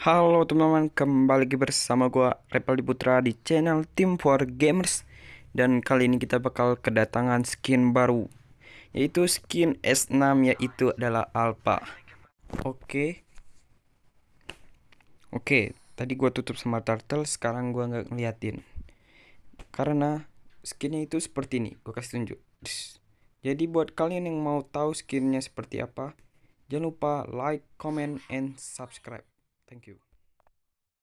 Halo teman-teman, kembali lagi bersama gue Repel Putra di channel Team for Gamers Dan kali ini kita bakal kedatangan skin baru Yaitu skin S6 yaitu adalah Alpha Oke Oke, tadi gue tutup sama turtle, sekarang gue nggak ngeliatin Karena skinnya itu seperti ini, gue kasih tunjuk Jadi buat kalian yang mau tahu skinnya seperti apa Jangan lupa like, comment, and subscribe Thank you.